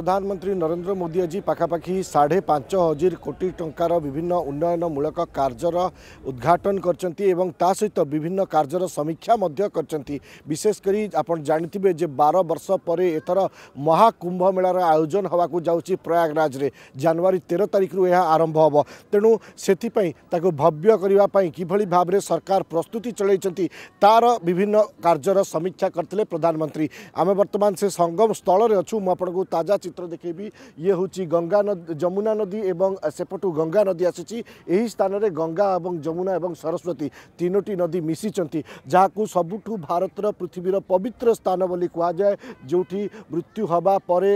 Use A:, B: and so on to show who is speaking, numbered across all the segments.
A: ପ୍ରଧାନମନ୍ତ୍ରୀ ନରେନ୍ଦ୍ର ମୋଦି ଆଜି ପାଖାପାଖି ସାଢ଼େ ପାଞ୍ଚ ହଜାର କୋଟି ଟଙ୍କାର ବିଭିନ୍ନ ଉନ୍ନୟନମୂଳକ କାର୍ଯ୍ୟର ଉଦ୍ଘାଟନ କରିଛନ୍ତି ଏବଂ ତା ସହିତ ବିଭିନ୍ନ କାର୍ଯ୍ୟର ସମୀକ୍ଷା ମଧ୍ୟ କରିଛନ୍ତି ବିଶେଷ କରି ଆପଣ ଜାଣିଥିବେ ଯେ ବାର ବର୍ଷ ପରେ ଏଥର ମହାକୁମ୍ଭ ମେଳାର ଆୟୋଜନ ହେବାକୁ ଯାଉଛି ପ୍ରୟାଗରାଜରେ ଜାନୁଆରୀ ତେର ତାରିଖରୁ ଏହା ଆରମ୍ଭ ହେବ ତେଣୁ ସେଥିପାଇଁ ତାକୁ ଭବ୍ୟ କରିବା ପାଇଁ କିଭଳି ଭାବରେ ସରକାର ପ୍ରସ୍ତୁତି ଚଳାଇଛନ୍ତି ତାର ବିଭିନ୍ନ କାର୍ଯ୍ୟର ସମୀକ୍ଷା କରିଥିଲେ ପ୍ରଧାନମନ୍ତ୍ରୀ ଆମେ ବର୍ତ୍ତମାନ ସେ ସଙ୍ଗମ ସ୍ଥଳରେ ଅଛୁ ମୁଁ ଆପଣଙ୍କୁ ତାଜା ଚିତ୍ର ଦେଖେଇବି ଇଏ ହେଉଛି ଗଙ୍ଗା ନଦୀ ଯମୁନା ନଦୀ ଏବଂ ସେପଟୁ ଗଙ୍ଗା ନଦୀ ଆସିଛି ଏହି ସ୍ଥାନରେ ଗଙ୍ଗା ଏବଂ ଯମୁନା ଏବଂ ସରସ୍ୱତୀ ତିନୋଟି ନଦୀ ମିଶିଛନ୍ତି ଯାହାକୁ ସବୁଠୁ ଭାରତର ପୃଥିବୀର ପବିତ୍ର ସ୍ଥାନ ବୋଲି କୁହାଯାଏ ଯେଉଁଠି ମୃତ୍ୟୁ ହେବା ପରେ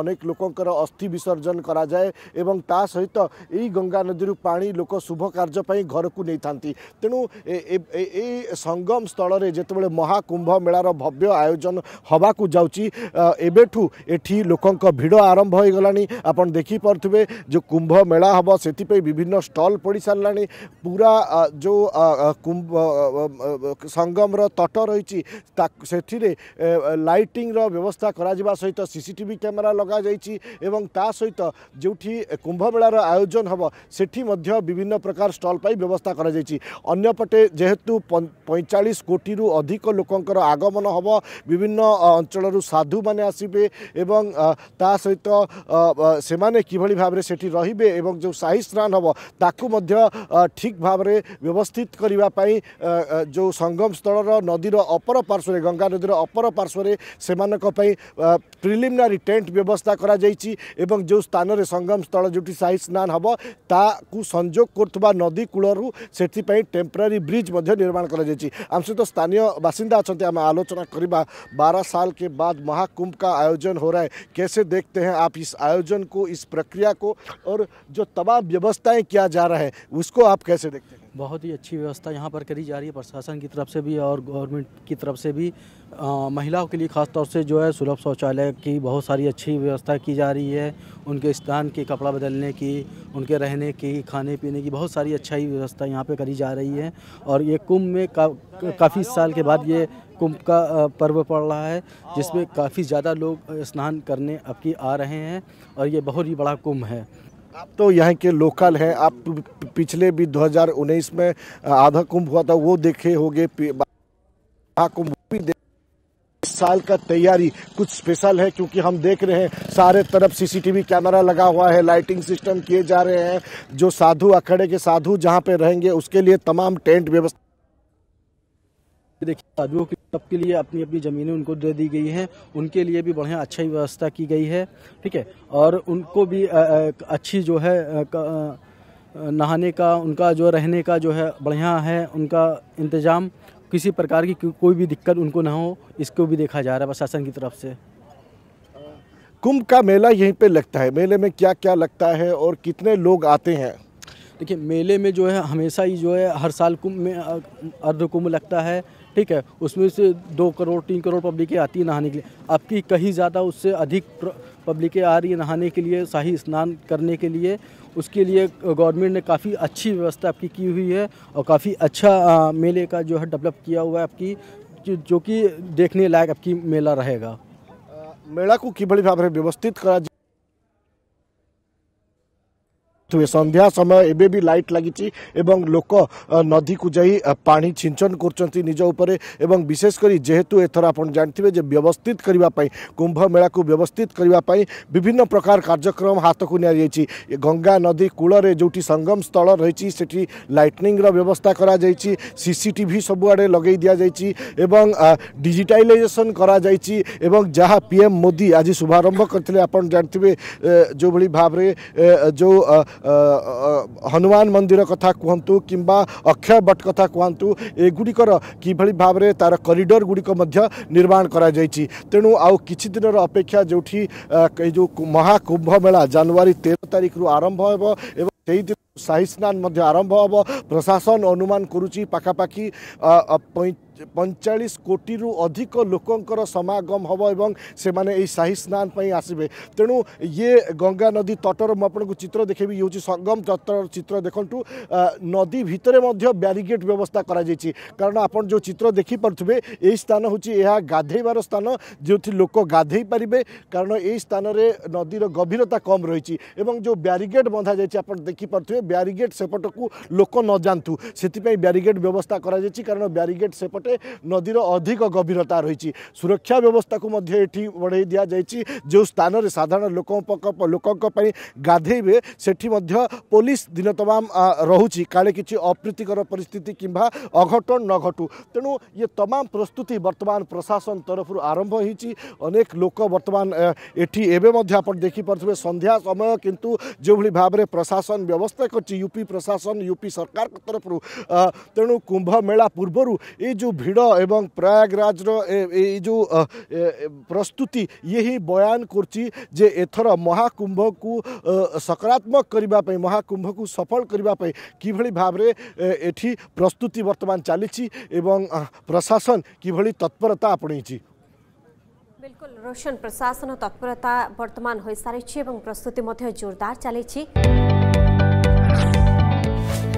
A: ଅନେକ ଲୋକଙ୍କର ଅସ୍ଥି ବିସର୍ଜନ କରାଯାଏ ଏବଂ ତା ସହିତ ଏହି ଗଙ୍ଗା ନଦୀରୁ ପାଣି ଲୋକ ଶୁଭ କାର୍ଯ୍ୟ ପାଇଁ ଘରକୁ ନେଇଥାନ୍ତି ତେଣୁ ଏଇ ସଙ୍ଗମ ସ୍ଥଳରେ ଯେତେବେଳେ ମହାକୁମ୍ଭ ମେଳାର ଭବ୍ୟ ଆୟୋଜନ ହେବାକୁ ଯାଉଛି ଏବେଠୁ ଏଠି ଲୋକଙ୍କ ভিড় আরম্ভ হয়ে আপনার দেখিপারে যে কুম্ভ মেলা হব সেপা বিভিন্ন স্টল পড়ি সারা পুরা যে কুম্ভ সঙ্গমর তট রয়েছে সেটি লাইটিংর ব্যবস্থা করা সহিত সিসিটিভি ক্যামেরা লগা যাই এবং তা সহিত যেটি কুম্ভমেলার আয়োজন হব সেটি মধ্য বিভিন্ন প্রকার স্টল পাই ব্যবস্থা করা যাই অন্যপটে যেহেতু পঁয়চাশ কোটি অধিক লোকর আগমন হব বিভিন্ন অঞ্চলর সাধু মানে আসবে এবং ତା ସହିତ ସେମାନେ କିଭଳି ଭାବରେ ସେଠି ରହିବେ ଏବଂ ଯେଉଁ ସାହି ସ୍ନାନ ହେବ ତାକୁ ମଧ୍ୟ ଠିକ୍ ଭାବରେ ବ୍ୟବସ୍ଥିତ କରିବା ପାଇଁ ଯେଉଁ ସଙ୍ଗମ ସ୍ଥଳର ନଦୀର ଅପର ପାର୍ଶ୍ୱରେ ଗଙ୍ଗା ନଦୀର ଅପର ପାର୍ଶ୍ୱରେ ସେମାନଙ୍କ ପାଇଁ ପ୍ରିଲିମିନାରୀ ଟେଣ୍ଟ ବ୍ୟବସ୍ଥା କରାଯାଇଛି ଏବଂ ଯେଉଁ ସ୍ଥାନରେ ସଙ୍ଗମ ସ୍ଥଳ ଯେଉଁଠି ସାହି ସ୍ନାନ ହେବ ତାକୁ ସଂଯୋଗ କରୁଥିବା ନଦୀ କୂଳରୁ ସେଥିପାଇଁ ଟେମ୍ପରାରୀ ବ୍ରିଜ୍ ମଧ୍ୟ ନିର୍ମାଣ କରାଯାଇଛି ଆମ ସହିତ ସ୍ଥାନୀୟ ବାସିନ୍ଦା ଅଛନ୍ତି ଆମେ ଆଲୋଚନା କରିବା ବାର ସାଲ के बाद महाकुंभ का आयोजन हो रहा है कैसे कैसे देखते
B: हैं आप इस आयोजन को इस प्रक्रिया को और जो तमाम व्यवस्थाएं किया जा रहा है उसको आप कैसे देखते हैं बहुत ही अच्छी व्यवस्था यहाँ पर करी जा रही है प्रशासन की तरफ से भी और गवर्नमेंट की तरफ से भी महिलाओं के लिए खास तौर से जो है सुलभ शौचालय की बहुत सारी अच्छी व्यवस्था की जा रही है उनके स्थान के कपड़ा बदलने की उनके रहने की खाने पीने की बहुत सारी अच्छाई व्यवस्था यहाँ पर करी जा रही है और ये कुंभ में का, काफ़ी साल के बाद ये कुंभ का पर्व पड़ रहा है जिसमें काफ़ी ज़्यादा लोग स्नान करने अब की आ रहे हैं और ये बहुत ही बड़ा कुंभ है आप तो यहाँ के लोकल हैं आप पिछले
A: भी 2019 में आधा कुंभ हुआ था वो देखे होंगे कुंभ भी साल का तैयारी कुछ स्पेशल है क्योंकि हम देख रहे हैं सारे तरफ सीसीटीवी कैमरा लगा हुआ है लाइटिंग सिस्टम किए जा रहे हैं जो साधु अखड़े के साधु
B: जहाँ पे रहेंगे उसके लिए तमाम टेंट व्यवस्था देखिए साधुओं की सबके लिए अपनी अपनी ज़मीनें उनको दे दी गई हैं उनके लिए भी बढ़िया अच्छा ही व्यवस्था की गई है ठीक है और उनको भी अच्छी जो है नहाने का उनका जो रहने का जो है बढ़िया है उनका इंतज़ाम किसी प्रकार की कोई भी दिक्कत उनको ना हो इसको भी देखा जा रहा है प्रशासन की तरफ से कुंभ का मेला यहीं पे लगता है मेले में क्या क्या लगता है और कितने लोग आते हैं देखिए मेले में जो है हमेशा ही जो है हर साल कुंभ में अर्ध कुंभ लगता है ठीक है उसमें से दो करोड़ तीन करोड़ पब्लिकें आती है नहाने के लिए अब की कहीं ज़्यादा उससे अधिक पब्लिकें आ रही है नहाने के लिए शाही स्नान करने के लिए उसके लिए गवर्नमेंट ने काफ़ी अच्छी व्यवस्था आपकी की हुई है और काफ़ी अच्छा मेले का जो है डेवलप किया हुआ है आपकी जो कि देखने लायक आपकी मेला रहेगा मेला को कि बड़ी भाव व्यवस्थित करा
A: ହୁଏ ସନ୍ଧ୍ୟା ସମୟ ଏବେ ବି ଲାଇଟ୍ ଲାଗିଛି ଏବଂ ଲୋକ ନଦୀକୁ ଯାଇ ପାଣି ଛିଞ୍ଚନ କରୁଛନ୍ତି ନିଜ ଉପରେ ଏବଂ ବିଶେଷ କରି ଯେହେତୁ ଏଥର ଆପଣ ଜାଣିଥିବେ ଯେ ବ୍ୟବସ୍ଥିତ କରିବା ପାଇଁ କୁମ୍ଭମେଳାକୁ ବ୍ୟବସ୍ଥିତ କରିବା ପାଇଁ ବିଭିନ୍ନ ପ୍ରକାର କାର୍ଯ୍ୟକ୍ରମ ହାତକୁ ନିଆଯାଇଛି ଗଙ୍ଗା ନଦୀ କୂଳରେ ଯେଉଁଠି ସଙ୍ଗମ ସ୍ଥଳ ରହିଛି ସେଠି ଲାଇଟନିଂର ବ୍ୟବସ୍ଥା କରାଯାଇଛି ସିସିଟିଭି ସବୁଆଡ଼େ ଲଗାଇ ଦିଆଯାଇଛି ଏବଂ ଡିଜିଟାଇଲାଇଜେସନ୍ କରାଯାଇଛି ଏବଂ ଯାହା ପିଏମ୍ ମୋଦି ଆଜି ଶୁଭାରମ୍ଭ କରିଥିଲେ ଆପଣ ଜାଣିଥିବେ ଯେଉଁଭଳି ଭାବରେ ଯେଉଁ ହନୁମାନ ମନ୍ଦିର କଥା କୁହନ୍ତୁ କିମ୍ବା ଅକ୍ଷୟ ବଟ୍ କଥା କୁହନ୍ତୁ ଏଗୁଡ଼ିକର କିଭଳି ଭାବରେ ତା'ର କରିଡ଼ର ଗୁଡ଼ିକ ମଧ୍ୟ ନିର୍ମାଣ କରାଯାଇଛି ତେଣୁ ଆଉ କିଛି ଦିନର ଅପେକ୍ଷା ଯେଉଁଠି ଏ ଯେଉଁ ମହାକୁମ୍ଭ ମେଳା ଜାନୁଆରୀ ତେର ତାରିଖରୁ ଆରମ୍ଭ ହେବ ଏବଂ ସେଇଦିନ ସାହି ସ୍ନାନ ମଧ୍ୟ ଆରମ୍ଭ ହେବ ପ୍ରଶାସନ ଅନୁମାନ କରୁଛି ପାଖାପାଖି ପଇଁଚାଳିଶ କୋଟିରୁ ଅଧିକ ଲୋକଙ୍କର ସମାଗମ ହେବ ଏବଂ ସେମାନେ ଏହି ସାହି ସ୍ନାନ ପାଇଁ ଆସିବେ ତେଣୁ ଇଏ ଗଙ୍ଗା ନଦୀ ତଟର ମୁଁ ଆପଣଙ୍କୁ ଚିତ୍ର ଦେଖେଇବି ଇଏ ହେଉଛି ସଙ୍ଗମ ତଟର ଚିତ୍ର ଦେଖନ୍ତୁ ନଦୀ ଭିତରେ ମଧ୍ୟ ବ୍ୟାରିଗେଟ୍ ବ୍ୟବସ୍ଥା କରାଯାଇଛି କାରଣ ଆପଣ ଯେଉଁ ଚିତ୍ର ଦେଖିପାରୁଥିବେ ଏହି ସ୍ଥାନ ହେଉଛି ଏହା ଗାଧେଇବାର ସ୍ଥାନ ଯେଉଁଠି ଲୋକ ଗାଧେଇ ପାରିବେ କାରଣ ଏହି ସ୍ଥାନରେ ନଦୀର ଗଭୀରତା କମ୍ ରହିଛି ଏବଂ ଯେଉଁ ବ୍ୟାରିଗେଟ୍ ବନ୍ଧାଯାଇଛି ଆପଣ ଦେଖିପାରୁଥିବେ ବ୍ୟାରିଗେଟ୍ ସେପଟକୁ ଲୋକ ନ ଯାଆନ୍ତୁ ସେଥିପାଇଁ ବ୍ୟାରିଗେଟ୍ ବ୍ୟବସ୍ଥା କରାଯାଇଛି କାରଣ ବ୍ୟାରିଗେଟ୍ ସେପଟେ ପଟେ ନଦୀର ଅଧିକ ଗଭୀରତା ରହିଛି ସୁରକ୍ଷା ବ୍ୟବସ୍ଥାକୁ ମଧ୍ୟ ଏଠି ବଢ଼େଇ ଦିଆଯାଇଛି ଯେଉଁ ସ୍ଥାନରେ ସାଧାରଣ ଲୋକଙ୍କ ଲୋକଙ୍କ ପାଇଁ ଗାଧେଇବେ ସେଠି ମଧ୍ୟ ପୋଲିସ ଦିନ ତମାମ ରହୁଛି କାଳେ କିଛି ଅପ୍ରୀତିକର ପରିସ୍ଥିତି କିମ୍ବା ଅଘଟଣ ନ ଘଟୁ ତେଣୁ ଇଏ ତମାମ ପ୍ରସ୍ତୁତି ବର୍ତ୍ତମାନ ପ୍ରଶାସନ ତରଫରୁ ଆରମ୍ଭ ହୋଇଛି ଅନେକ ଲୋକ ବର୍ତ୍ତମାନ ଏଠି ଏବେ ମଧ୍ୟ ଆପଣ ଦେଖିପାରୁଥିବେ ସନ୍ଧ୍ୟା ସମୟ କିନ୍ତୁ ଯେଉଁଭଳି ଭାବରେ ପ୍ରଶାସନ ବ୍ୟବସ୍ଥା କରିଛି ୟୁପି ପ୍ରଶାସନ ୟୁପି ସରକାରଙ୍କ ତରଫରୁ ତେଣୁ କୁମ୍ଭମେଳା ପୂର୍ବରୁ ଏଇ ଯେଉଁ ଭିଡ଼ ଏବଂ ପ୍ରୟାଗରାଜର ଏଇ ଯେଉଁ ପ୍ରସ୍ତୁତି ଇଏ ହିଁ ବୟାନ କରୁଛି ଯେ ଏଥର ମହାକୁମ୍ଭକୁ ସକାରାତ୍ମକ କରିବା ପାଇଁ ମହାକୁମ୍ଭକୁ ସଫଳ କରିବା ପାଇଁ କିଭଳି ଭାବରେ ଏଠି ପ୍ରସ୍ତୁତି ବର୍ତ୍ତମାନ ଚାଲିଛି ଏବଂ ପ୍ରଶାସନ କିଭଳି ତତ୍ପରତା ଆପଣେଇଛି
B: ବିଲକୁଲ ରୋଶନ ପ୍ରଶାସନ ତତ୍ପରତା ବର୍ତ୍ତମାନ ହୋଇସାରିଛି ଏବଂ ପ୍ରସ୍ତୁତି ମଧ୍ୟ ଜୋରଦାର ଚାଲିଛି